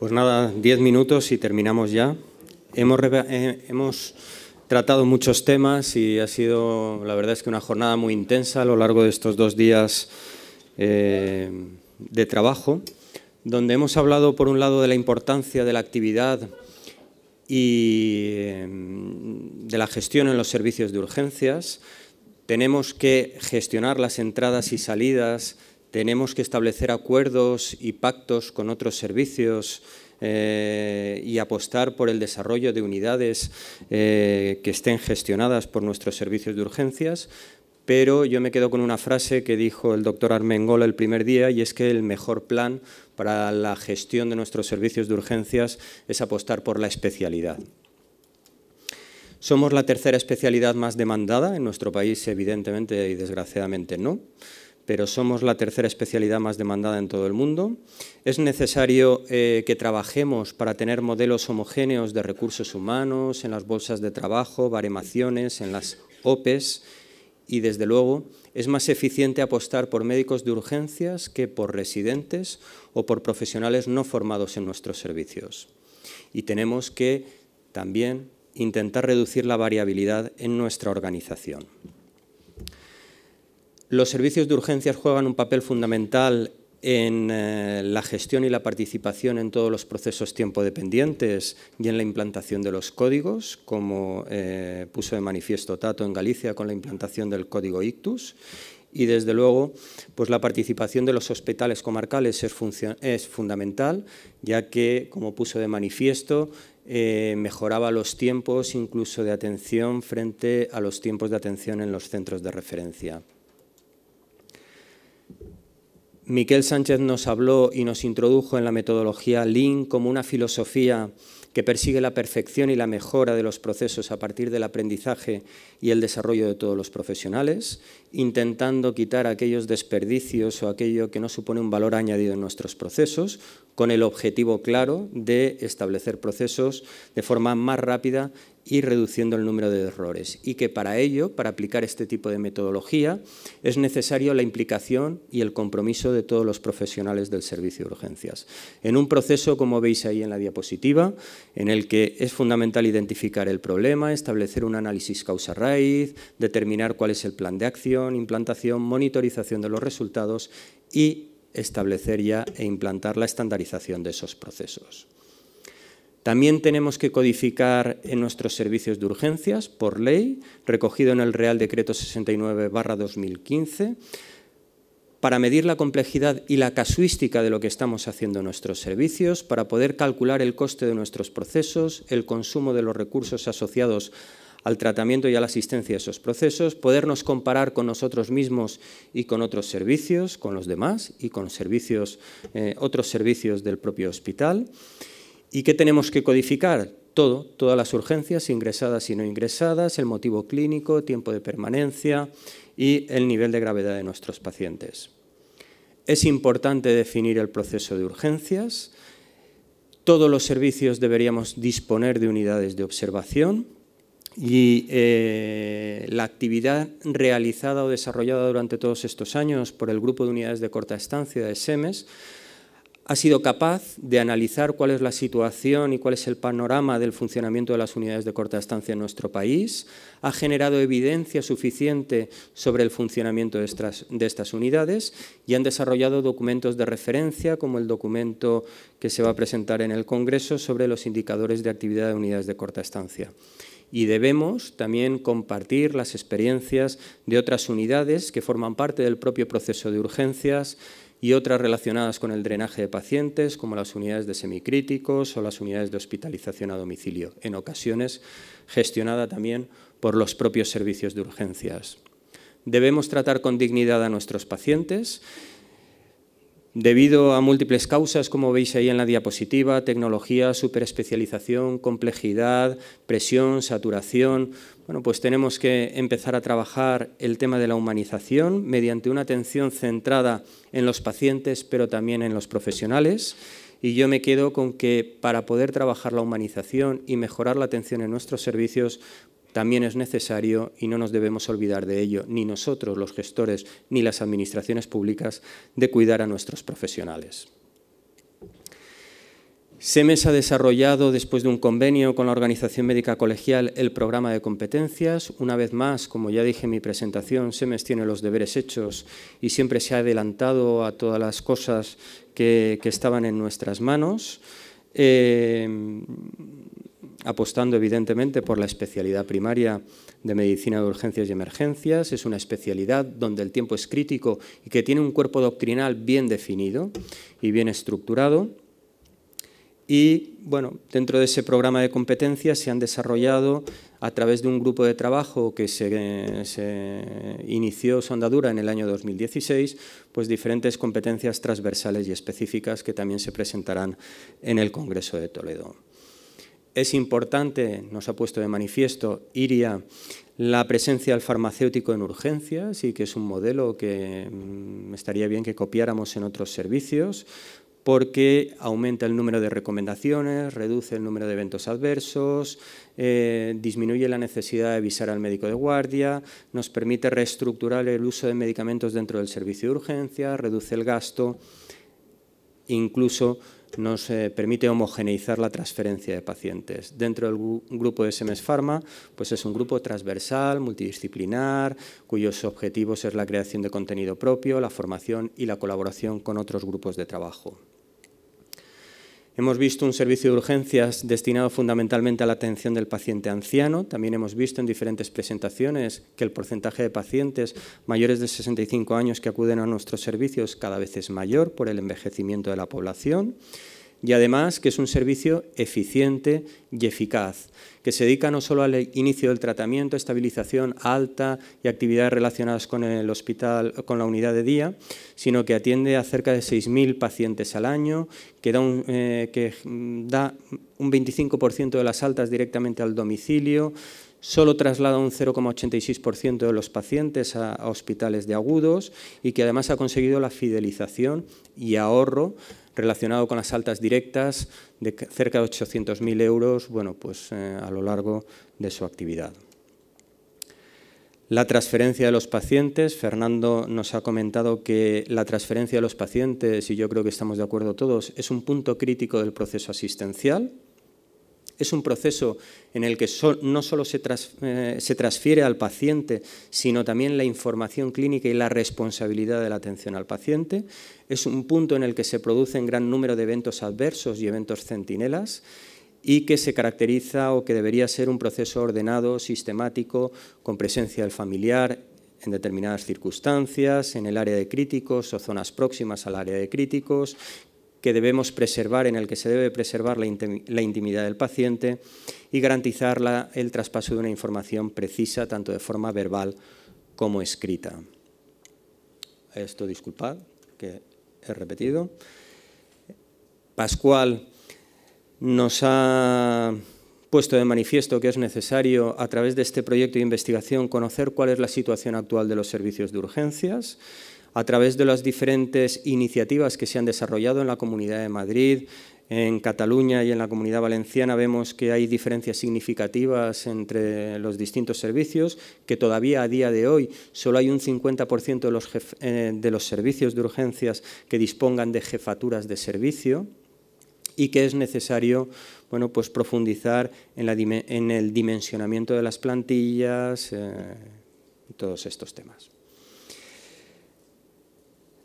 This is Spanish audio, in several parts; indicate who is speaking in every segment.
Speaker 1: Pues nada, diez minutos y terminamos ya. Eh, hemos, tratado muchos temas y ha sido, la verdad es que una jornada muy intensa a lo largo de estos dos días eh, de trabajo, donde hemos hablado por un lado de la importancia de la actividad y em, de la gestión en los servicios de urgencias. Tenemos que gestionar las entradas y salidas tenemos que establecer acuerdos y pactos con otros servicios eh, y apostar por el desarrollo de unidades eh, que estén gestionadas por nuestros servicios de urgencias, pero yo me quedo con una frase que dijo el doctor Armengol el primer día y es que el mejor plan para la gestión de nuestros servicios de urgencias es apostar por la especialidad. Somos la tercera especialidad más demandada en nuestro país, evidentemente y desgraciadamente no pero somos la tercera especialidad más demandada en todo el mundo. Es necesario eh, que trabajemos para tener modelos homogéneos de recursos humanos, en las bolsas de trabajo, baremaciones, en las OPEs y, desde luego, es más eficiente apostar por médicos de urgencias que por residentes o por profesionales no formados en nuestros servicios. Y tenemos que también intentar reducir la variabilidad en nuestra organización. Los servicios de urgencias juegan un papel fundamental en eh, la gestión y la participación en todos los procesos tiempo dependientes y en la implantación de los códigos, como eh, puso de manifiesto Tato en Galicia con la implantación del código ICTUS. Y desde luego, pues la participación de los hospitales comarcales es, fundamental, ya que, como puso de manifiesto, eh, mejoraba los tiempos incluso de atención frente a los tiempos de atención en los centros de referencia. Miquel Sánchez nos habló y nos introdujo en la metodología Lean como una filosofía que persigue la perfección y la mejora de los procesos a partir del aprendizaje y el desarrollo de todos los profesionales, intentando quitar aquellos desperdicios o aquello que no supone un valor añadido en nuestros procesos, con el objetivo claro de establecer procesos de forma más rápida y reduciendo el número de errores. Y que para ello, para aplicar este tipo de metodología, es necesario la implicación y el compromiso de todos los profesionales del servicio de urgencias. En un proceso, como veis ahí en la diapositiva, en el que es fundamental identificar el problema, establecer un análisis causa-raíz, determinar cuál es el plan de acción, implantación, monitorización de los resultados y establecer ya e implantar la estandarización de esos procesos. También tenemos que codificar en nuestros servicios de urgencias por ley, recogido en el Real Decreto 69-2015, para medir la complejidad y la casuística de lo que estamos haciendo en nuestros servicios, para poder calcular el coste de nuestros procesos, el consumo de los recursos asociados al tratamiento y a la asistencia a esos procesos, podernos comparar con nosotros mismos y con otros servicios, con los demás y con eh, otros servicios del propio hospital. ¿Y qué tenemos que codificar? Todo, todas las urgencias, ingresadas y no ingresadas, el motivo clínico, tiempo de permanencia y el nivel de gravedad de nuestros pacientes. Es importante definir el proceso de urgencias. Todos los servicios deberíamos disponer de unidades de observación y eh, la actividad realizada o desarrollada durante todos estos años por el Grupo de Unidades de Corta Estancia de SEMES ha sido capaz de analizar cuál es la situación y cuál es el panorama del funcionamiento de las unidades de corta estancia en nuestro país, ha generado evidencia suficiente sobre el funcionamiento de estas, de estas, unidades y han desarrollado documentos de referencia, como el documento que se va a presentar en el Congreso sobre los indicadores de actividad de unidades de corta estancia. Y debemos también compartir las experiencias de otras unidades que forman parte del propio proceso de urgencias, y otras relacionadas con el drenaje de pacientes, como las unidades de semicríticos o las unidades de hospitalización a domicilio, en ocasiones gestionada también por los propios servicios de urgencias. Debemos tratar con dignidad a nuestros pacientes Debido a múltiples causas, como veis ahí en la diapositiva, tecnología, superespecialización, complejidad, presión, saturación, bueno, pues tenemos que empezar a trabajar el tema de la humanización mediante una atención centrada en los pacientes, pero también en los profesionales. Y yo me quedo con que para poder trabajar la humanización y mejorar la atención en nuestros servicios, también es necesario, y no nos debemos olvidar de ello, ni nosotros los gestores ni las administraciones públicas, de cuidar a nuestros profesionales. SEMES ha desarrollado, después de un convenio con la Organización Médica Colegial, el programa de competencias. Una vez más, como ya dije en mi presentación, SEMES tiene los deberes hechos y siempre se ha adelantado a todas las cosas que, estaban en nuestras manos. Eh, apostando evidentemente por la especialidad primaria de medicina de urgencias y emergencias. Es una especialidad donde el tiempo es crítico y que tiene un cuerpo doctrinal bien definido y bien estructurado. Y bueno, dentro de ese programa de competencias se han desarrollado a través de un grupo de trabajo que se, inició su andadura en el año 2016, pues diferentes competencias transversales y específicas que también se presentarán en el Congreso de Toledo es importante, nos ha puesto de manifiesto Iria, la presencia del farmacéutico en urgencias y que es un modelo que mm, estaría bien que copiáramos en otros servicios porque aumenta el número de recomendaciones, reduce el número de eventos adversos, eh, disminuye la necesidad de avisar al médico de guardia, nos permite reestructurar el uso de medicamentos dentro del servicio de urgencia, reduce el gasto, incluso nos eh, permite homogeneizar la transferencia de pacientes. Dentro del grupo de SMS Pharma, pues es un grupo transversal, multidisciplinar, cuyos objetivos es la creación de contenido propio, la formación y la colaboración con otros grupos de trabajo. Hemos visto un servicio de urgencias destinado fundamentalmente a la atención del paciente anciano. También hemos visto en diferentes presentaciones que el porcentaje de pacientes mayores de 65 años que acuden a nuestros servicios cada vez es mayor por el envejecimiento de la población y además que es un servicio eficiente y eficaz, que se dedica no solo al inicio del tratamiento, estabilización alta y actividades relacionadas con el hospital, con la unidad de día, sino que atiende a cerca de 6.000 pacientes al año, que da un, eh, que da un 25% de las altas directamente al domicilio, solo traslada un 0,86% de los pacientes a, hospitales de agudos y que además ha conseguido la fidelización y ahorro relacionado con las altas directas de cerca de 800.000 euros bueno, pues, eh, a lo largo de su actividad. La transferencia de los pacientes, Fernando nos ha comentado que la transferencia de los pacientes, y yo creo que estamos de acuerdo todos, es un punto crítico del proceso asistencial, es un proceso en el que no solo se, eh, se transfiere al paciente, sino también la información clínica y la responsabilidad de la atención al paciente. Es un punto en el que se producen gran número de eventos adversos y eventos centinelas y que se caracteriza o que debería ser un proceso ordenado, sistemático, con presencia del familiar en determinadas circunstancias, en el área de críticos o zonas próximas al área de críticos, que debemos preservar, en el que se debe preservar la, intimidad del paciente y garantizar el traspaso de una información precisa, tanto de forma verbal como escrita. Esto disculpad, que he repetido. Pascual nos ha puesto de manifiesto que es necesario, a través de este proyecto de investigación, conocer cuál es la situación actual de los servicios de urgencias a través de las diferentes iniciativas que se han desarrollado en la Comunidad de Madrid, en Cataluña y en la Comunidad Valenciana vemos que hay diferencias significativas entre los distintos servicios, que todavía a día de hoy solo hay un 50% eh, de los, servicios de urgencias que dispongan de jefaturas de servicio y que es necesario pues profundizar en, el dimensionamiento de las plantillas eh, y todos estos temas.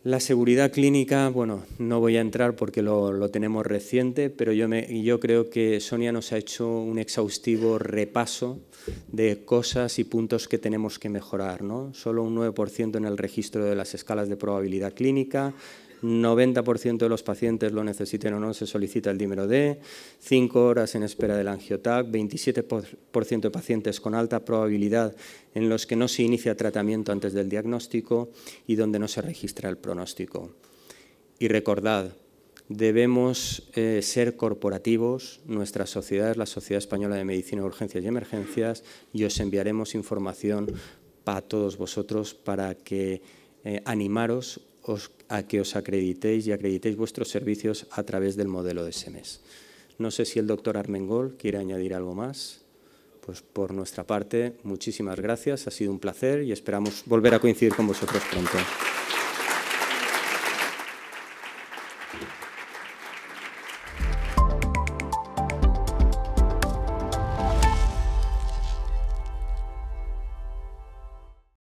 Speaker 1: La seguridad clínica, bueno, no voy a entrar porque lo, tenemos reciente, pero yo, me, yo creo que Sonia nos ha hecho un exhaustivo repaso de cosas y puntos que tenemos que mejorar. ¿no? Solo un 9% en el registro de las escalas de probabilidad clínica, 90% de los pacientes lo necesiten o no, se solicita el dímero D, 5 horas en espera del angiotac, 27% de pacientes con alta probabilidad en los que no se inicia tratamiento antes del diagnóstico y donde no se registra el pronóstico. Y recordad, debemos eh, ser corporativos, nuestra sociedad es la Sociedad Española de Medicina, de Urgencias y Emergencias, y os enviaremos información para todos vosotros para que eh, animaros a que os acreditéis y acreditéis vuestros servicios a través del modelo de SMS. No sé si el doctor Armengol quiere añadir algo más. Pues por nuestra parte, muchísimas gracias, ha sido un placer y esperamos volver a coincidir con vosotros pronto.